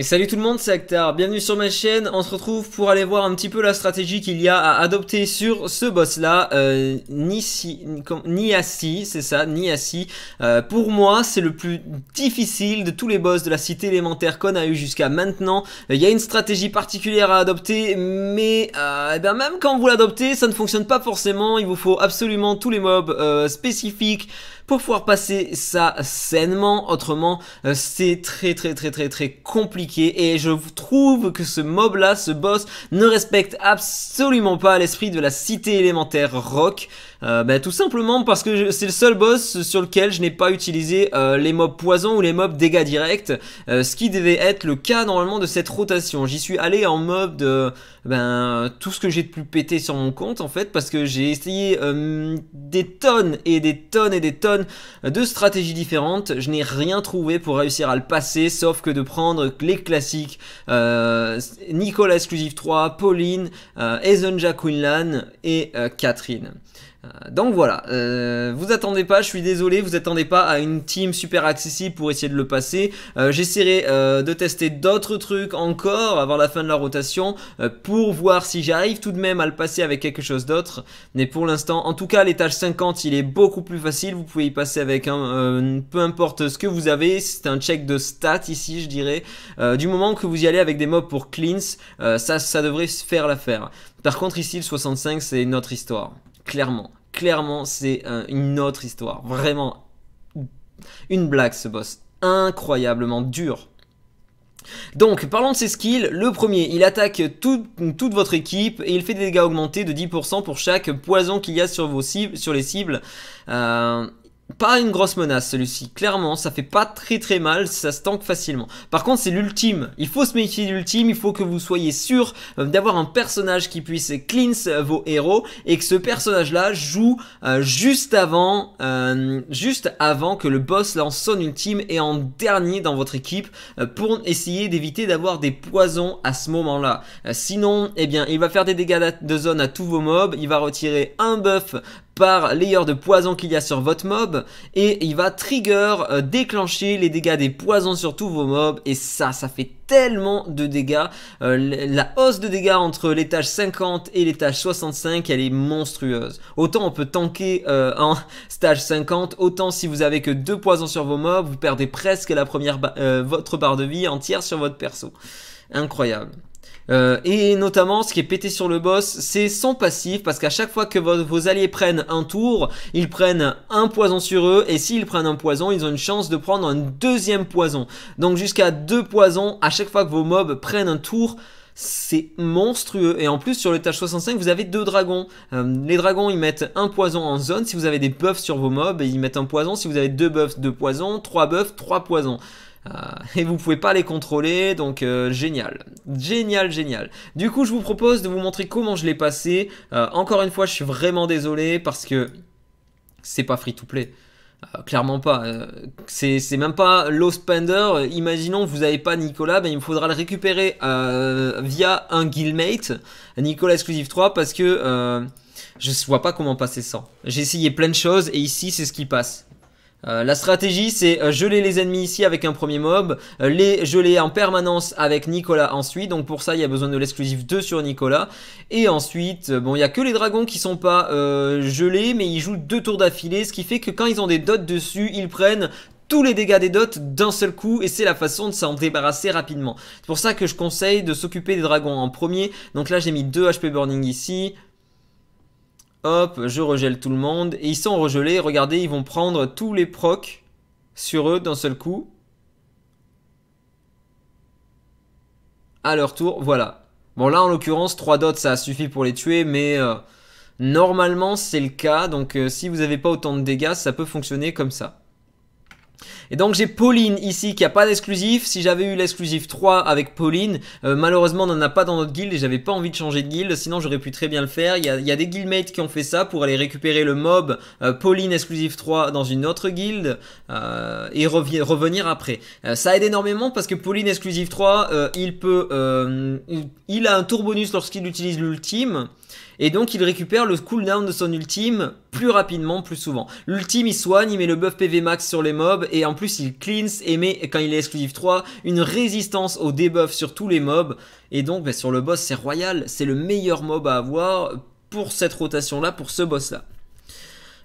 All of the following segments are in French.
Et salut tout le monde, c'est Actar, bienvenue sur ma chaîne, on se retrouve pour aller voir un petit peu la stratégie qu'il y a à adopter sur ce boss là, euh, Niasi, ni assis, c'est ça, Niasi. Euh, pour moi c'est le plus difficile de tous les boss de la cité élémentaire qu'on a eu jusqu'à maintenant, il euh, y a une stratégie particulière à adopter, mais euh, eh ben, même quand vous l'adoptez ça ne fonctionne pas forcément, il vous faut absolument tous les mobs euh, spécifiques pour pouvoir passer ça sainement, autrement euh, c'est très très très très très compliqué et je trouve que ce mob là, ce boss, ne respecte absolument pas l'esprit de la cité élémentaire rock. Euh, ben, tout simplement parce que c'est le seul boss sur lequel je n'ai pas utilisé euh, les mobs poison ou les mobs dégâts directs, euh, ce qui devait être le cas normalement de cette rotation. J'y suis allé en mob de ben, tout ce que j'ai de plus pété sur mon compte en fait, parce que j'ai essayé des tonnes et des tonnes et des tonnes de stratégies différentes. Je n'ai rien trouvé pour réussir à le passer, sauf que de prendre les classiques Nicolas Exclusive 3, Pauline, Aizenja Quinlan et Catherine. Euh, donc voilà, euh, vous attendez pas, je suis désolé, vous attendez pas à une team super accessible pour essayer de le passer. Euh, j'essaierai de tester d'autres trucs encore avant la fin de la rotation pour voir si j'arrive tout de même à le passer avec quelque chose d'autre. Mais pour l'instant, en tout cas, l'étage 50, il est beaucoup plus facile. Vous pouvez y passer avec un, peu importe ce que vous avez. C'est un check de stats ici, je dirais. du moment que vous y allez avec des mobs pour cleans, ça, ça devrait faire l'affaire. Par contre, ici, le 65, c'est notre histoire clairement. Clairement, c'est euh, une autre histoire. Vraiment, une blague ce boss. Incroyablement dur. Donc, parlons de ses skills. Le premier, il attaque toute votre équipe et il fait des dégâts augmentés de 10% pour chaque poison qu'il y a sur, vos cibles, sur les cibles. Euh, pas une grosse menace celui-ci, clairement, ça fait pas très très mal, ça se tank facilement. Par contre c'est l'ultime, il faut se méfier de l'ultime, il faut que vous soyez sûr euh, d'avoir un personnage qui puisse cleanse euh, vos héros et que ce personnage là joue euh, juste avant juste avant que le boss lance son ultime et en dernier dans votre équipe pour essayer d'éviter d'avoir des poisons à ce moment là. sinon, eh bien, il va faire des dégâts de zone à tous vos mobs, il va retirer un buff par l'ayer de poison qu'il y a sur votre mob et il va trigger euh, déclencher les dégâts des poisons sur tous vos mobs et ça, ça fait tellement de dégâts. Euh, la hausse de dégâts entre l'étage 50 et l'étage 65, elle est monstrueuse. Autant on peut tanker euh, en stage 50, autant si vous avez que deux poisons sur vos mobs, vous perdez presque la première votre barre de vie entière sur votre perso. Incroyable. Euh, et notamment, ce qui est pété sur le boss, c'est son passif, parce qu'à chaque fois que vos, alliés prennent un tour, ils prennent un poison sur eux, et s'ils prennent un poison, ils ont une chance de prendre un deuxième poison. Donc jusqu'à deux poisons à chaque fois que vos mobs prennent un tour, c'est monstrueux. Et en plus, sur l'étage 65, vous avez deux dragons. Euh, les dragons, ils mettent un poison en zone. Si vous avez des buffs sur vos mobs, ils mettent un poison. Si vous avez deux buffs, deux poisons. Trois buffs, trois poisons. Euh, et vous pouvez pas les contrôler, donc euh, génial. Génial, génial. Du coup, je vous propose de vous montrer comment je l'ai passé. Euh, encore une fois, je suis vraiment désolé parce que c'est pas free to play. clairement pas. c'est même pas low spender. Imaginons que vous n'avez pas Nicolas, ben il faudra le récupérer via un guildmate, Nicolas Exclusive 3, parce que je vois pas comment passer sans. J'ai essayé plein de choses et ici c'est ce qui passe. Euh, la stratégie, c'est euh, geler les ennemis ici avec un premier mob, euh, les geler en permanence avec Nicolas ensuite. Donc pour ça, il y a besoin de l'exclusif 2 sur Nicolas. Et ensuite, bon, il n'y a que les dragons qui sont pas gelés, mais ils jouent deux tours d'affilée, ce qui fait que quand ils ont des dots dessus, ils prennent tous les dégâts des dots d'un seul coup et c'est la façon de s'en débarrasser rapidement. C'est pour ça que je conseille de s'occuper des dragons en premier. Donc là j'ai mis 2 HP Burning ici, Hop, je regèle tout le monde. Et ils sont regelés. Regardez, ils vont prendre tous les procs sur eux d'un seul coup. À leur tour, voilà. Bon là en l'occurrence 3 dots ça suffit pour les tuer mais euh, normalement c'est le cas donc euh, si vous n'avez pas autant de dégâts ça peut fonctionner comme ça. Et donc j'ai Pauline ici qui a pas d'exclusif. Si j'avais eu l'exclusif 3 avec Pauline, euh, malheureusement on n'en a pas dans notre guild et j'avais pas envie de changer de guild. Sinon j'aurais pu très bien le faire. Il y a, des guildmates qui ont fait ça pour aller récupérer le mob euh, Pauline exclusif 3 dans une autre guild euh, et revenir après. ça aide énormément parce que Pauline exclusive 3, il peut, il a un tour bonus lorsqu'il utilise l'ultime. Et donc il récupère le cooldown de son ultime plus rapidement, plus souvent. L'ultime il soigne, il met le buff PV max sur les mobs et en plus il cleanse et met, quand il est exclusif 3, une résistance au debuff sur tous les mobs. Et donc ben, sur le boss c'est royal, c'est le meilleur mob à avoir pour cette rotation là, pour ce boss là.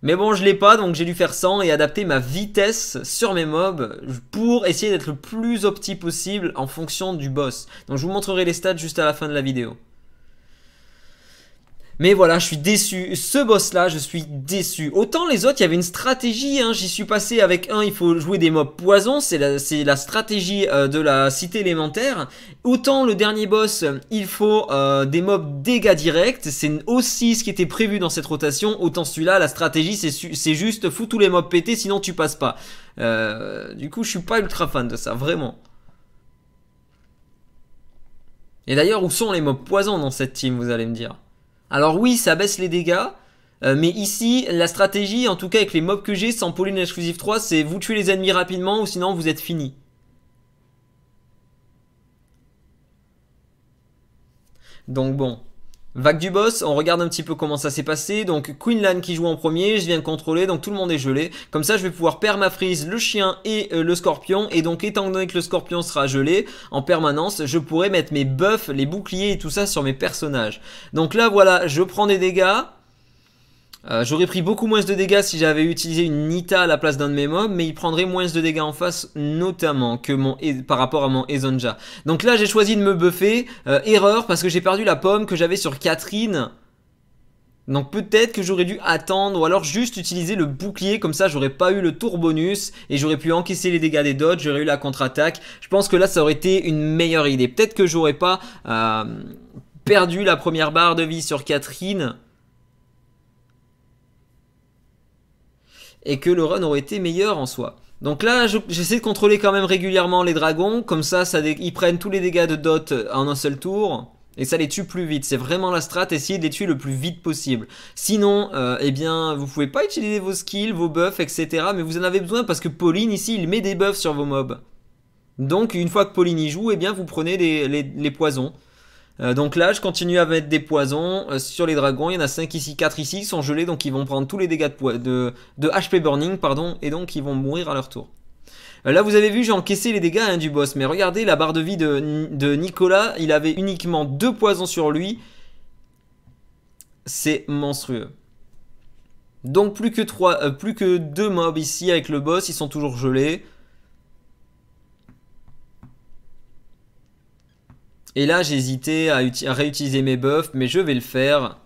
Mais bon, je l'ai pas, donc j'ai dû faire 100 et adapter ma vitesse sur mes mobs pour essayer d'être le plus opti possible en fonction du boss. Donc je vous montrerai les stats juste à la fin de la vidéo. Mais voilà, je suis déçu. Ce boss-là, je suis déçu. Autant les autres, il y avait une stratégie. Hein. J'y suis passé avec un, il faut jouer des mobs poison. C'est la, la, stratégie euh, de la cité élémentaire. Autant le dernier boss, il faut euh, des mobs dégâts directs. C'est aussi ce qui était prévu dans cette rotation. Autant celui-là, la stratégie, c'est juste fous tous les mobs pétés, sinon tu passes pas. Euh, du coup, je suis pas ultra fan de ça, vraiment. Et d'ailleurs, où sont les mobs poison dans cette team, vous allez me dire alors oui, ça baisse les dégâts, euh, mais ici, la stratégie, en tout cas avec les mobs que j'ai sans Pauline Exclusive 3, c'est vous tuer les ennemis rapidement ou sinon vous êtes fini. Donc bon. Vague du boss, on regarde un petit peu comment ça s'est passé. Donc Quinlan qui joue en premier, je viens contrôler, donc tout le monde est gelé. Comme ça, je vais pouvoir perdre ma frise, le chien et euh, le scorpion. Et donc étant donné que le scorpion sera gelé en permanence, je pourrai mettre mes buffs, les boucliers et tout ça sur mes personnages. Donc là, voilà, je prends des dégâts. Euh, j'aurais pris beaucoup moins de dégâts si j'avais utilisé une Nita à la place d'un de mes mobs, mais il prendrait moins de dégâts en face, notamment que mon e- par rapport à mon Ezonja. Donc là, j'ai choisi de me buffer. Euh, erreur, parce que j'ai perdu la pomme que j'avais sur Catherine. Donc peut-être que j'aurais dû attendre ou alors juste utiliser le bouclier comme ça j'aurais pas eu le tour bonus et j'aurais pu encaisser les dégâts des dodges, j'aurais eu la contre-attaque. Je pense que là ça aurait été une meilleure idée. Peut-être que j'aurais pas euh, perdu la première barre de vie sur Catherine. et que le run aurait été meilleur en soi. Donc là, j'essaie de contrôler quand même régulièrement les dragons, comme ça, ils prennent tous les dégâts de dot en un seul tour. Et ça les tue plus vite. C'est vraiment la strat, essayer de les tuer le plus vite possible. Sinon, euh, eh bien, vous pouvez pas utiliser vos skills, vos buffs, etc. Mais vous en avez besoin parce que Pauline, ici, il met des buffs sur vos mobs. Donc, une fois que Pauline y joue, eh bien, vous prenez les poisons. Euh, donc là, je continue à mettre des poisons euh, sur les dragons. Il y en a 5 ici, 4 ici, sont gelés, donc ils vont prendre tous les dégâts de, HP Burning, pardon, et donc ils vont mourir à leur tour. Euh, là, vous avez vu, j'ai encaissé les dégâts hein, du boss, mais regardez la barre de vie de, de Nicolas, il avait uniquement 2 poisons sur lui. C'est monstrueux. Donc plus que, plus que 2 mobs ici avec le boss, ils sont toujours gelés. Et là, j'ai à, à, réutiliser mes buffs, mais je vais le faire.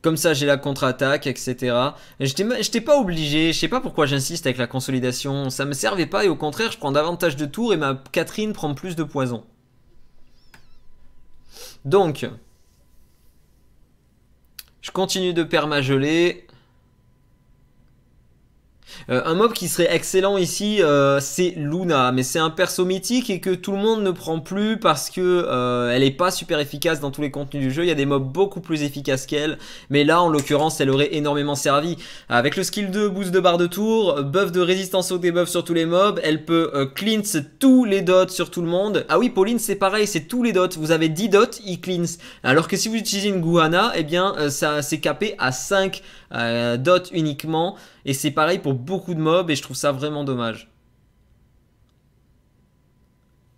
Comme ça, j'ai la contre-attaque, etc. J'étais pas obligé, je sais pas pourquoi j'insiste avec la consolidation. Ça me servait pas et au contraire, je prends davantage de tours et ma Catherine prend plus de poison. Donc, je continue de perma-geler. Euh, un mob qui serait excellent ici, euh, c'est Luna, mais c'est un perso mythique et que tout le monde ne prend plus parce que euh, elle est pas super efficace dans tous les contenus du jeu. Il y a des mobs beaucoup plus efficaces qu'elle, mais là en l'occurrence, elle aurait énormément servi. Avec le skill 2, boost de barre de tour, buff de résistance au debuff sur tous les mobs, elle peut cleanse tous les dots sur tout le monde. Ah oui, Pauline, c'est pareil, c'est tous les dots. Vous avez 10 dots, il cleanse. Alors que si vous utilisez une Guana, eh bien ça s'est capé à 5. Euh, dot uniquement. Et c'est pareil pour beaucoup de mobs et je trouve ça vraiment dommage.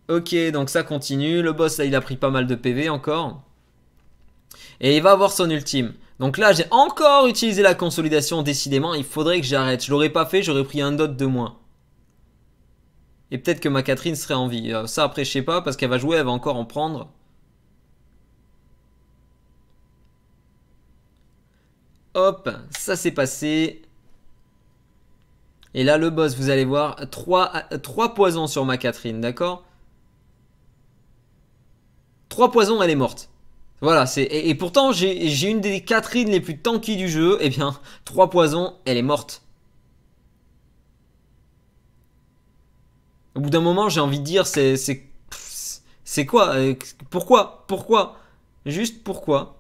Ok, donc ça continue. Le boss, là, il a pris pas mal de PV encore. Et il va avoir son ultime. Donc là, j'ai encore utilisé la consolidation. Décidément, il faudrait que j'arrête. Je l'aurais pas fait, j'aurais pris un dot de moins. Et peut-être que ma Catherine serait en vie. Euh, ça, après, je sais pas, parce qu'elle va jouer, elle va encore en prendre. Hop, ça s'est passé. Et là, le boss, vous allez voir, 3, poisons sur ma Catherine, d'accord 3 poisons, elle est morte. Voilà, c'est et, pourtant, j'ai une des Catherine les plus tanky du jeu. Eh bien, 3 poisons, elle est morte. Au bout d'un moment, j'ai envie de dire, c'est... C'est quoi euh, Pourquoi Pourquoi Juste pourquoi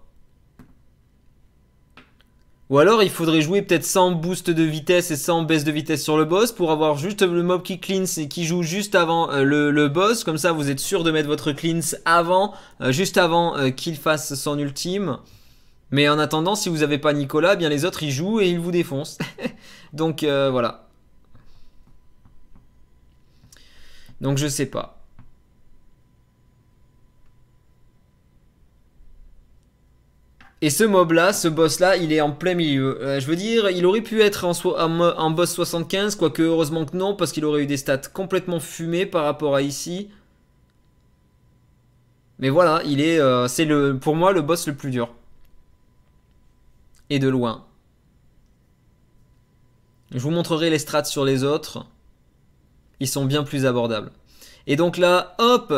ou alors il faudrait jouer peut-être sans boost de vitesse et sans baisse de vitesse sur le boss pour avoir juste le mob qui cleanse et qui joue juste avant euh, le, le, boss. Comme ça vous êtes sûr de mettre votre cleanse avant, euh, juste avant euh, qu'il fasse son ultime. Mais en attendant, si vous n'avez pas Nicolas, eh bien les autres ils jouent et ils vous défoncent. Donc voilà. Donc je sais pas. Et ce mob là, ce boss là, il est en plein milieu. Euh, je veux dire, il aurait pu être en, boss 75, quoique heureusement que non, parce qu'il aurait eu des stats complètement fumées par rapport à ici. Mais voilà, il est, euh, c'est le, pour moi le boss le plus dur. Et de loin. Je vous montrerai les strats sur les autres. Ils sont bien plus abordables. Et donc là, hop,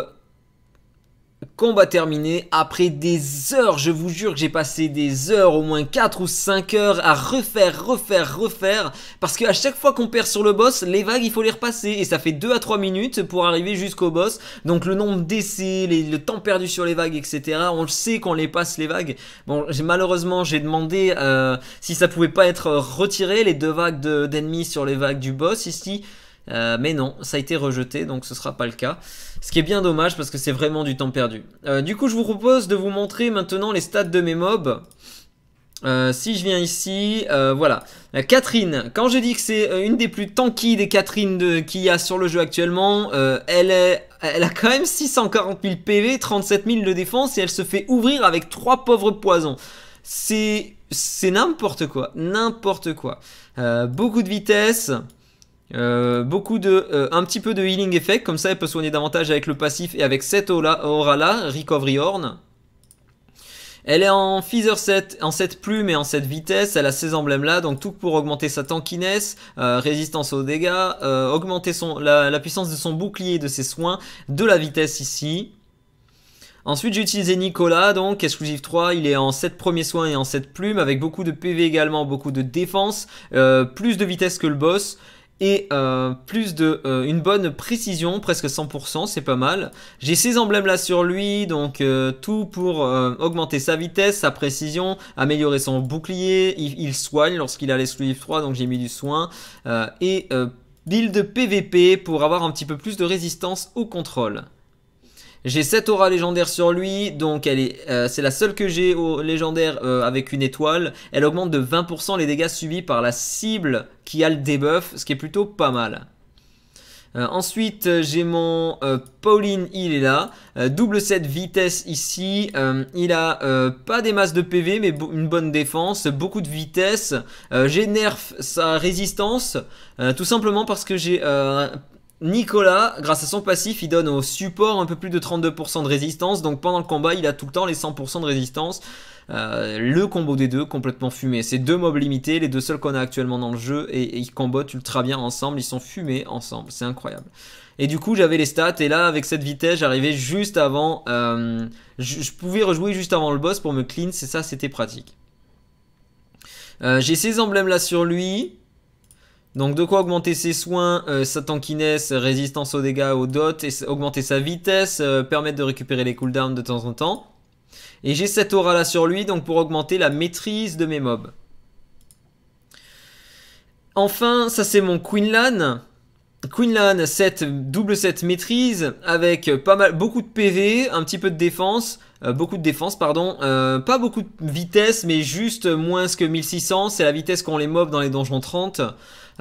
Combat terminé, après des heures, je vous jure que j'ai passé des heures, au moins 4 ou 5 heures à refaire, refaire, refaire, parce qu'à chaque fois qu'on perd sur le boss, les vagues il faut les repasser, et ça fait 2 à 3 minutes pour arriver jusqu'au boss, donc le nombre d'essais, le temps perdu sur les vagues, etc., on le sait qu'on les passe les vagues, bon malheureusement j'ai demandé euh, si ça pouvait pas être retiré, les deux vagues d'ennemis sur les vagues du boss ici, euh, mais non, ça a été rejeté, donc ce sera pas le cas. Ce qui est bien dommage parce que c'est vraiment du temps perdu. Euh, du coup, je vous propose de vous montrer maintenant les stats de mes mobs. Euh, si je viens ici, euh, voilà. Euh, Catherine, quand je dis que c'est une des plus tanky des Catherine de, qu'il y a sur le jeu actuellement, elle, est, elle a quand même 640 000 PV, 37 000 de défense et elle se fait ouvrir avec 3 pauvres poisons. C'est n'importe quoi, n'importe quoi. beaucoup de vitesse, euh, beaucoup de, euh, un petit peu de healing effect, comme ça elle peut soigner davantage avec le passif et avec cette aura, aura là, Recovery Horn. Elle est en Feather 7, en 7 plume et en 7 vitesse, elle a ces emblèmes là, donc tout pour augmenter sa tankiness, euh, résistance aux dégâts, augmenter son, la, puissance de son bouclier et de ses soins, de la vitesse ici. Ensuite, j'ai utilisé Nicolas, donc exclusive 3, il est en 7 premiers soins et en 7 plume avec beaucoup de PV également, beaucoup de défense, plus de vitesse que le boss, et euh, plus de euh, une bonne précision, presque 100%, c'est pas mal. J'ai ces emblèmes là sur lui, donc euh, tout pour augmenter sa vitesse, sa précision, améliorer son bouclier, il, soigne lorsqu'il a l'esclusive 3, donc j'ai mis du soin, et build PVP pour avoir un petit peu plus de résistance au contrôle. J'ai 7 aura légendaire sur lui, donc elle est, euh, c'est la seule que j'ai au légendaire euh, avec une étoile. Elle augmente de 20% les dégâts subis par la cible qui a le debuff, ce qui est plutôt pas mal. Euh, ensuite, j'ai mon Pauline, il est là. double 7 vitesse ici. il a pas des masses de PV, mais une bonne défense, beaucoup de vitesse. j'ai sa résistance, tout simplement parce que j'ai Nicolas, grâce à son passif, il donne au support un peu plus de 32% de résistance. Donc pendant le combat, il a tout le temps les 100% de résistance. Euh, le combo des deux, complètement fumé. C'est deux mobs limités, les deux seuls qu'on a actuellement dans le jeu. Et, ils combattent ultra bien ensemble. Ils sont fumés ensemble. C'est incroyable. Et du coup, j'avais les stats. Et là, avec cette vitesse, j'arrivais juste avant. Euh, je, pouvais rejouer juste avant le boss pour me clean. C'est ça, c'était pratique. Euh, j'ai ces emblèmes là sur lui. Donc de quoi augmenter ses soins, euh, sa tankiness, résistance aux dégâts, aux dots, et augmenter sa vitesse, euh, permettre de récupérer les cooldowns de temps en temps. Et j'ai cette aura là sur lui, donc pour augmenter la maîtrise de mes mobs. Enfin, ça c'est mon Quinlan. Quinlan, 7, double 7 maîtrise, avec pas mal, beaucoup de PV, un petit peu de défense, euh, beaucoup de défense, pardon, euh, pas beaucoup de vitesse, mais juste moins que 1600, c'est la vitesse qu'on les mobs dans les donjons 30.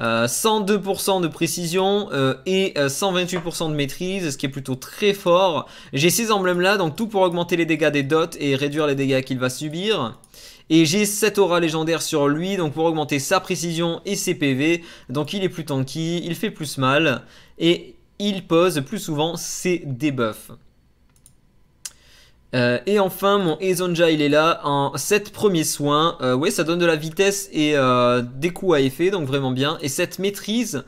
102% euh, de précision et 128% de maîtrise, ce qui est plutôt très fort. J'ai ces emblèmes là, donc tout pour augmenter les dégâts des dots et réduire les dégâts qu'il va subir. Et j'ai 7 aura légendaire sur lui, donc pour augmenter sa précision et ses PV. Donc il est plus tanky, il fait plus mal, et il pose plus souvent ses debuffs. Euh, et enfin, mon Ezonja, il est là en 7 premiers soins. Euh, ouais, ça donne de la vitesse et euh, des coups à effet, donc vraiment bien. Et cette maîtrise,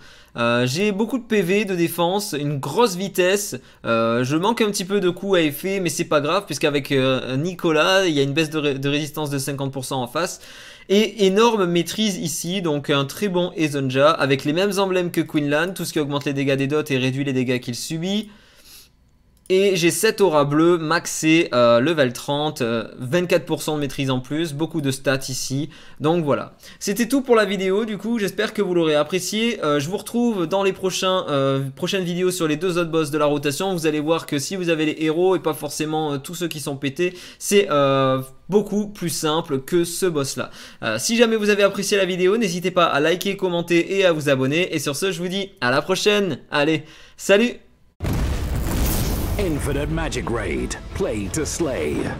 j'ai beaucoup de PV de défense, une grosse vitesse. je manque un petit peu de coups à effet, mais c'est pas grave, puisqu'avec Nicolas, il y a une baisse de, résistance de 50% en face. Et énorme maîtrise ici, donc un très bon Ezonja, avec les mêmes emblèmes que Quinlan, tout ce qui augmente les dégâts des dots et réduit les dégâts qu'il subit. Et j'ai 7 aura bleue, maxé, euh, level 30, 24% euh, de maîtrise en plus, beaucoup de stats ici. Donc voilà. C'était tout pour la vidéo du coup, j'espère que vous l'aurez apprécié. Euh, je vous retrouve dans les prochains, euh, prochaines vidéos sur les deux autres boss de la rotation. Vous allez voir que si vous avez les héros et pas forcément tous ceux qui sont pétés, c'est beaucoup plus simple que ce boss là. si jamais vous avez apprécié la vidéo, n'hésitez pas à liker, commenter et à vous abonner. Et sur ce, je vous dis à la prochaine. Allez, salut Infinite Magic Raid. Play to slay.